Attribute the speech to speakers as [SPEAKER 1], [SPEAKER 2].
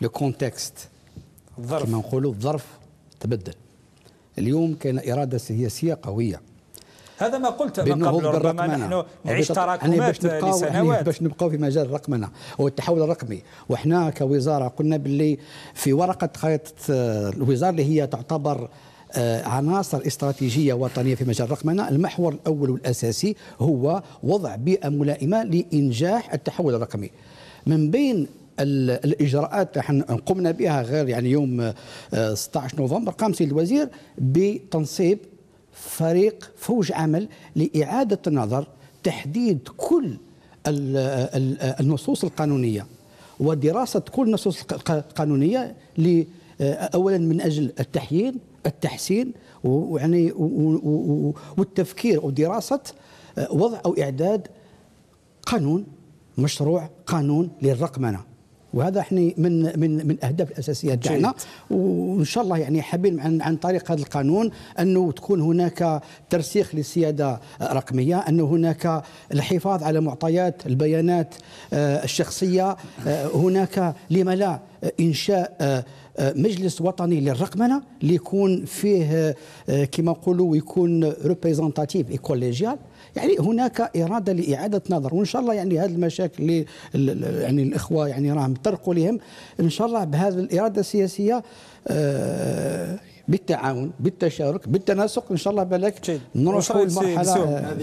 [SPEAKER 1] لو كونتكست الظرف كما نقولوا الظرف تبدل اليوم كان اراده سياسيه قويه
[SPEAKER 2] هذا ما قلت من قبل ربما نحن نعيش تراكمات لسنوات باش
[SPEAKER 1] نبقاو في مجال الرقمنه والتحول الرقمي وحنا كوزاره قلنا باللي في ورقه خريطه آه، الوزاره اللي هي تعتبر آه، عناصر استراتيجية وطنية في مجال الرقمنة المحور الأول والأساسي هو وضع بيئة ملائمة لإنجاح التحول الرقمي من بين الاجراءات قمنا بها غير يعني يوم 16 آه، نوفمبر قام سيد الوزير بتنصيب فريق فوج عمل لاعاده النظر تحديد كل النصوص القانونيه ودراسه كل النصوص القانونيه آه، اولا من اجل التحيين التحسين ويعني والتفكير ودراسه آه، وضع او اعداد قانون مشروع قانون للرقمنه وهذا احنا من من من الاهداف الاساسيه تاعنا وان شاء الله يعني حابين عن عن طريق هذا القانون انه تكون هناك ترسيخ للسياده الرقميه انه هناك الحفاظ على معطيات البيانات آه، الشخصيه آه، هناك لما لا انشاء آه، آه، مجلس وطني للرقمنه اللي آه، يكون فيه كما نقولوا يكون ريبريزونتاتيف ايكوليجيال يعني هناك اراده لاعاده نظر وان شاء الله يعني هذه المشاكل اللي يعني الاخوه يعني راهم طرقوا لهم ان شاء الله بهذه الاراده السياسيه بالتعاون بالتشارك بالتناسق ان شاء الله بالك نروحوا لمرحله